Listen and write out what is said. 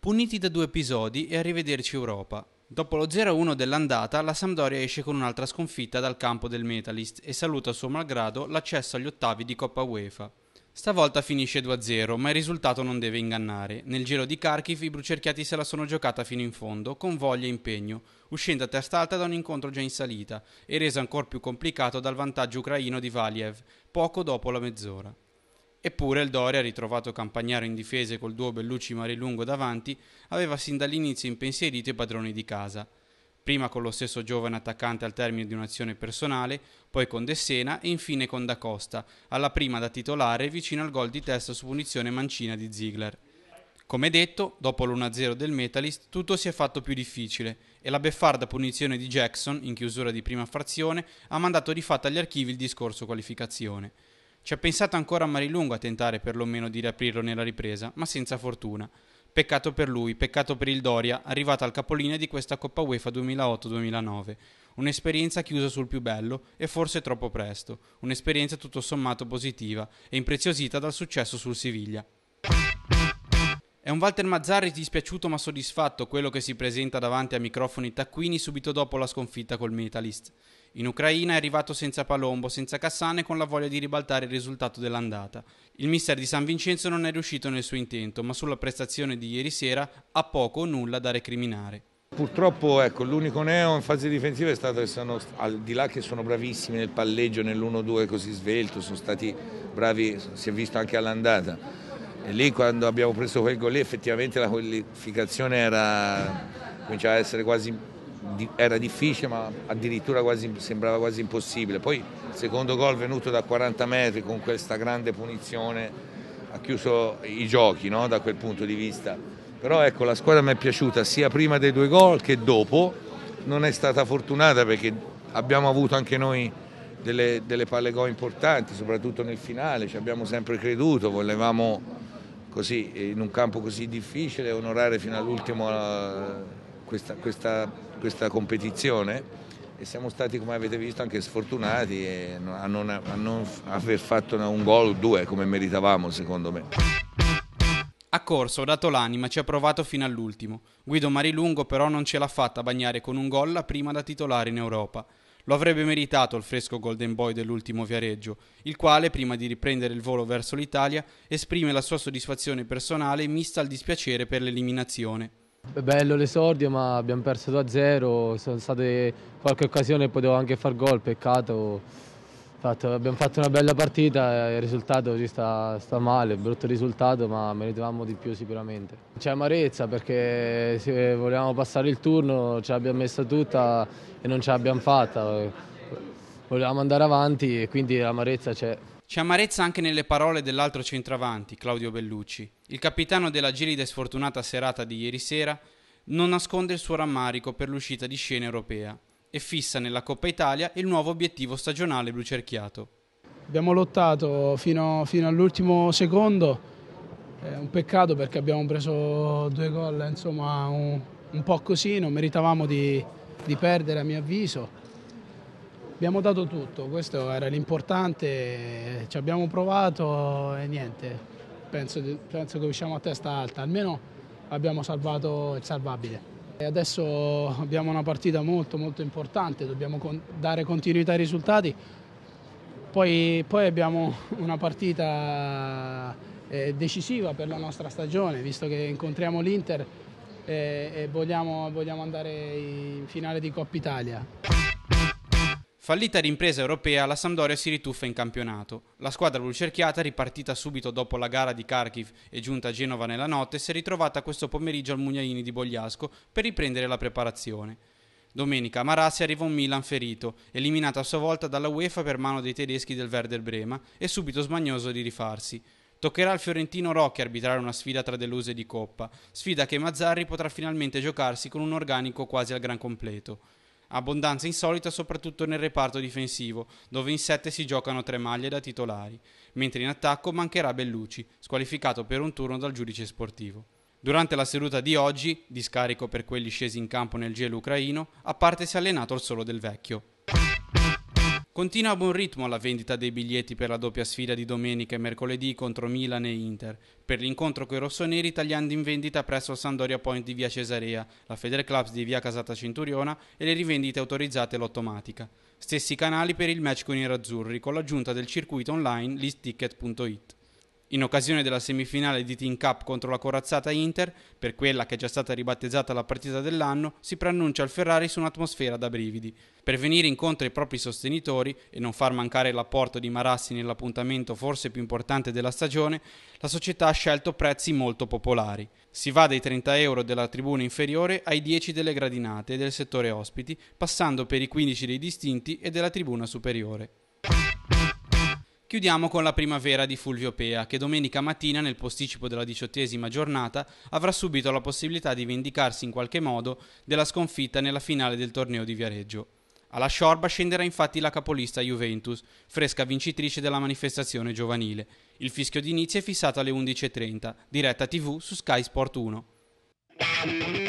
Puniti da due episodi e arrivederci Europa. Dopo lo 0-1 dell'andata, la Sampdoria esce con un'altra sconfitta dal campo del Metalist e saluta a suo malgrado l'accesso agli ottavi di Coppa UEFA. Stavolta finisce 2-0, ma il risultato non deve ingannare. Nel giro di Kharkiv i brucerchiati se la sono giocata fino in fondo, con voglia e impegno, uscendo a testa alta da un incontro già in salita e reso ancora più complicato dal vantaggio ucraino di Valiev poco dopo la mezz'ora. Eppure il Doria, ritrovato campagnaro in difesa col duo Bellucci-Marilungo davanti, aveva sin dall'inizio impensierito i padroni di casa – prima con lo stesso giovane attaccante al termine di un'azione personale, poi con De Sena e infine con Da Costa, alla prima da titolare vicino al gol di testa su punizione mancina di Ziegler. Come detto, dopo l'1-0 del Metalist, tutto si è fatto più difficile e la beffarda punizione di Jackson, in chiusura di prima frazione, ha mandato di fatto agli archivi il discorso qualificazione. Ci ha pensato ancora Marilungo a tentare perlomeno di riaprirlo nella ripresa, ma senza fortuna. Peccato per lui, peccato per il Doria, arrivato al capolinea di questa Coppa UEFA 2008-2009. Un'esperienza chiusa sul più bello e forse troppo presto, un'esperienza tutto sommato positiva e impreziosita dal successo sul Siviglia. È un Walter Mazzarri dispiaciuto ma soddisfatto quello che si presenta davanti a microfoni taccuini subito dopo la sconfitta col Metalist. In Ucraina è arrivato senza Palombo, senza Cassane con la voglia di ribaltare il risultato dell'andata. Il mister di San Vincenzo non è riuscito nel suo intento, ma sulla prestazione di ieri sera ha poco o nulla da recriminare. Purtroppo ecco, l'unico neo in fase difensiva è stato che sono, al di là che sono bravissimi nel palleggio, nell'1-2 così svelto, sono stati bravi, si è visto anche all'andata e lì quando abbiamo preso quel gol lì effettivamente la qualificazione era, cominciava ad essere quasi era difficile ma addirittura quasi, sembrava quasi impossibile. Poi il secondo gol venuto da 40 metri con questa grande punizione ha chiuso i giochi no? da quel punto di vista. Però ecco la squadra mi è piaciuta sia prima dei due gol che dopo, non è stata fortunata perché abbiamo avuto anche noi delle, delle palle gol importanti, soprattutto nel finale, ci abbiamo sempre creduto, volevamo così, in un campo così difficile, onorare fino all'ultimo eh, questa, questa, questa, competizione e siamo stati, come avete visto, anche sfortunati a non, a non aver fatto un gol o due come meritavamo, secondo me. Ha corso, ha dato l'anima, ci ha provato fino all'ultimo. Guido Marilungo però non ce l'ha fatta bagnare con un gol la prima da titolare in Europa. Lo avrebbe meritato il fresco Golden Boy dell'ultimo viareggio, il quale, prima di riprendere il volo verso l'Italia, esprime la sua soddisfazione personale mista al dispiacere per l'eliminazione. È bello l'esordio, ma abbiamo perso 2-0, sono state qualche occasione e potevo anche far gol, peccato Fatto, abbiamo fatto una bella partita, eh, il risultato ci sta, sta male, brutto risultato ma meritavamo di più sicuramente. C'è amarezza perché se volevamo passare il turno ce l'abbiamo messa tutta e non ce l'abbiamo fatta, volevamo andare avanti e quindi l'amarezza c'è. C'è amarezza anche nelle parole dell'altro centravanti, Claudio Bellucci. Il capitano della gelida e sfortunata serata di ieri sera non nasconde il suo rammarico per l'uscita di scena europea e fissa nella Coppa Italia il nuovo obiettivo stagionale blucerchiato. Abbiamo lottato fino, fino all'ultimo secondo, è un peccato perché abbiamo preso due gol, insomma un, un po' così, non meritavamo di, di perdere a mio avviso. Abbiamo dato tutto, questo era l'importante, ci abbiamo provato e niente, penso, penso che usciamo a testa alta, almeno abbiamo salvato il salvabile. E adesso abbiamo una partita molto molto importante, dobbiamo dare continuità ai risultati, poi, poi abbiamo una partita eh, decisiva per la nostra stagione, visto che incontriamo l'Inter eh, e vogliamo, vogliamo andare in finale di Coppa Italia. Fallita l'impresa europea, la Sampdoria si rituffa in campionato. La squadra blucerchiata, ripartita subito dopo la gara di Kharkiv e giunta a Genova nella notte, si è ritrovata questo pomeriggio al Mugnaini di Bogliasco per riprendere la preparazione. Domenica a Marassi arriva un Milan ferito, eliminato a sua volta dalla UEFA per mano dei tedeschi del Werder Brema e subito smagnoso di rifarsi. Toccherà al fiorentino Rocchi arbitrare una sfida tra deluse di Coppa, sfida che Mazzarri potrà finalmente giocarsi con un organico quasi al gran completo abbondanza insolita soprattutto nel reparto difensivo, dove in sette si giocano tre maglie da titolari, mentre in attacco mancherà Bellucci, squalificato per un turno dal giudice sportivo. Durante la seduta di oggi, di scarico per quelli scesi in campo nel gelo ucraino, a parte si è allenato il solo del vecchio. Continua a buon ritmo la vendita dei biglietti per la doppia sfida di domenica e mercoledì contro Milan e Inter, per l'incontro con i rossoneri tagliando in vendita presso il Sandoria Point di via Cesarea, la Feder Clubs di via Casata Centuriona e le rivendite autorizzate l'ottomatica. Stessi canali per il match con i razzurri con l'aggiunta del circuito online listticket.it in occasione della semifinale di Team Cup contro la corazzata Inter, per quella che è già stata ribattezzata la partita dell'anno, si preannuncia il Ferrari su un'atmosfera da brividi. Per venire incontro ai propri sostenitori e non far mancare l'apporto di Marassi nell'appuntamento forse più importante della stagione, la società ha scelto prezzi molto popolari. Si va dai 30 euro della tribuna inferiore ai 10 delle gradinate e del settore ospiti, passando per i 15 dei distinti e della tribuna superiore. Chiudiamo con la primavera di Fulvio Pea, che domenica mattina, nel posticipo della diciottesima giornata, avrà subito la possibilità di vendicarsi in qualche modo della sconfitta nella finale del torneo di Viareggio. Alla Sciorba scenderà infatti la capolista Juventus, fresca vincitrice della manifestazione giovanile. Il fischio d'inizio è fissato alle 11.30, diretta TV su Sky Sport 1.